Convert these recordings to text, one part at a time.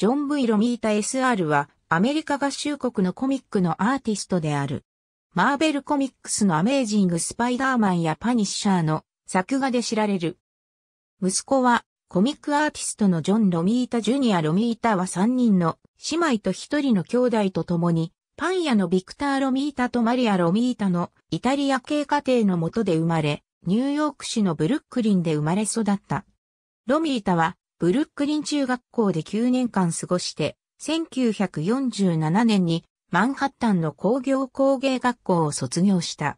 ジョン・ブイ・ロミータ SR はアメリカ合衆国のコミックのアーティストである。マーベルコミックスのアメージング・スパイダーマンやパニッシャーの作画で知られる。息子はコミックアーティストのジョン・ロミータ・ジュニア・ロミータは3人の姉妹と1人の兄弟と共にパン屋のビクター・ロミータとマリア・ロミータのイタリア系家庭のもとで生まれ、ニューヨーク市のブルックリンで生まれ育った。ロミータはブルックリン中学校で9年間過ごして、1947年にマンハッタンの工業工芸学校を卒業した。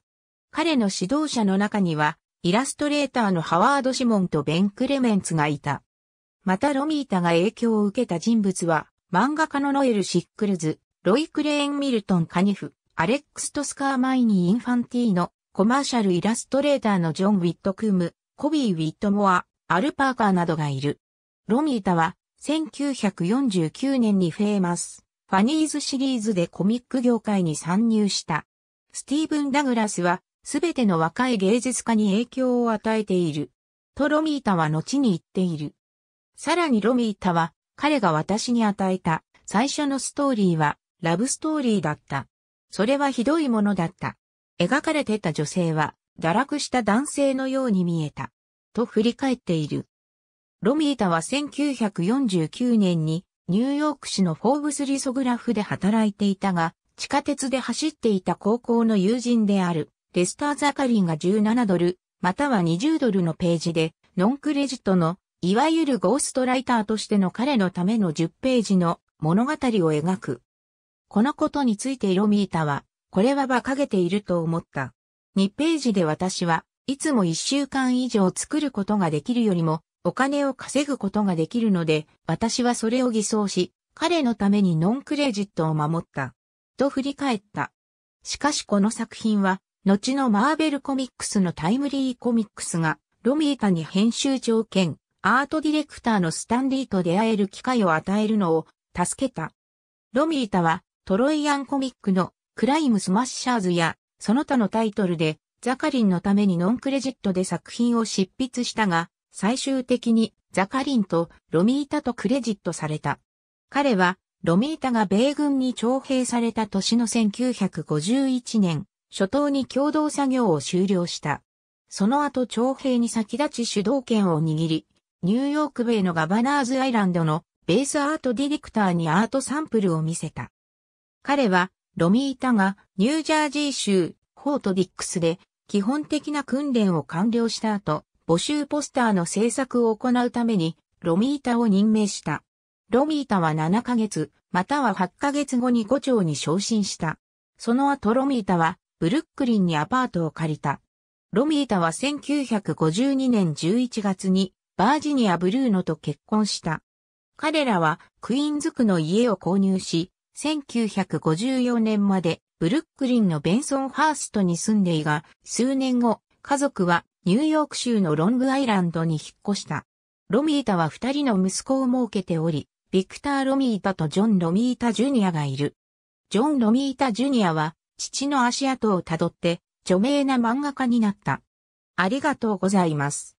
彼の指導者の中には、イラストレーターのハワード・シモンとベン・クレメンツがいた。またロミータが影響を受けた人物は、漫画家のノエル・シックルズ、ロイ・クレーン・ミルトン・カニフ、アレックス・トスカー・マイニー・インファンティーノ、コマーシャル・イラストレーターのジョン・ウィット・クーム、コビー・ウィットモア、アル・パーカーなどがいる。ロミータは、1949年にフェーマス、ファニーズシリーズでコミック業界に参入した。スティーブン・ダグラスは、すべての若い芸術家に影響を与えている。とロミータは後に言っている。さらにロミータは、彼が私に与えた最初のストーリーは、ラブストーリーだった。それはひどいものだった。描かれてた女性は、堕落した男性のように見えた。と振り返っている。ロミータは1949年にニューヨーク市のフォーブスリソグラフで働いていたが、地下鉄で走っていた高校の友人であるレスター・ザカリーが17ドル、または20ドルのページで、ノンクレジットの、いわゆるゴーストライターとしての彼のための10ページの物語を描く。このことについてロミータは、これは馬鹿げていると思った。2ページで私はいつも1週間以上作ることができるよりもお金を稼ぐことができるので、私はそれを偽装し、彼のためにノンクレジットを守った。と振り返った。しかしこの作品は、後のマーベルコミックスのタイムリーコミックスが、ロミータに編集長兼、アートディレクターのスタンリーと出会える機会を与えるのを、助けた。ロミータは、トロイアンコミックの、クライムスマッシャーズや、その他のタイトルで、ザカリンのためにノンクレジットで作品を執筆したが、最終的にザカリンとロミータとクレジットされた。彼はロミータが米軍に徴兵された年の1951年、初頭に共同作業を終了した。その後徴兵に先立ち主導権を握り、ニューヨーク米のガバナーズアイランドのベースアートディレクターにアートサンプルを見せた。彼はロミータがニュージャージー州ホートディックスで基本的な訓練を完了した後、募集ポスターの制作を行うために、ロミータを任命した。ロミータは7ヶ月、または8ヶ月後に5丁に昇進した。その後ロミータは、ブルックリンにアパートを借りた。ロミータは1952年11月に、バージニア・ブルーノと結婚した。彼らは、クイーンズ区の家を購入し、1954年まで、ブルックリンのベンソンハーストに住んでいが、数年後、家族はニューヨーク州のロングアイランドに引っ越した。ロミータは二人の息子を設けており、ビクター・ロミータとジョン・ロミータ・ジュニアがいる。ジョン・ロミータ・ジュニアは、父の足跡をたどって、著名な漫画家になった。ありがとうございます。